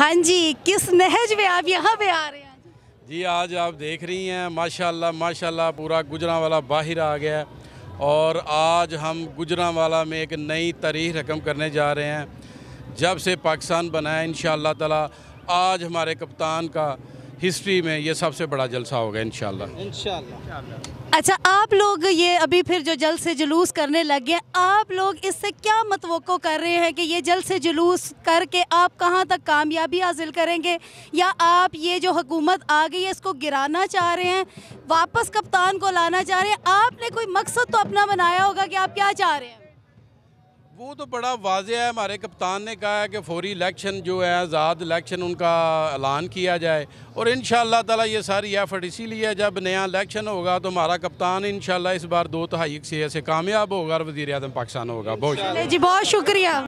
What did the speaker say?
हाँ जी किस नहज में आप यहाँ पे आ रहे हैं जी आज आप देख रही हैं माशाल्लाह माशाल्लाह पूरा गुजरावाला बाहर आ गया और आज हम गुजरावाला में एक नई तारीख रकम करने जा रहे हैं जब से पाकिस्तान बनाया इन शाह आज हमारे कप्तान का हिस्ट्री में ये सबसे बड़ा जलसा होगा इन अच्छा आप लोग ये अभी फिर जो जल से जुलूस करने लग गए आप लोग इससे क्या मतव कर रहे हैं कि ये जल से जुलूस करके आप कहाँ तक कामयाबी हासिल करेंगे या आप ये जो हुकूमत आ गई है इसको गिराना चाह रहे हैं वापस कप्तान को लाना चाह रहे हैं आपने कोई मकसद तो अपना बनाया होगा कि आप क्या चाह रहे हैं वो तो बड़ा वाजह है हमारे कप्तान ने कहा है कि फौरी इलेक्शन जो है आज़ाद इलेक्शन उनका ऐलान किया जाए और इन ताला ये सारी एफर्ट इसीलिए जब नया इलेक्शन होगा तो हमारा कप्तान इन इस बार दो तहाई से ऐसे कामयाब होगा और वजी अजम पाकिस्तान होगा बहुत जी बहुत शुक्रिया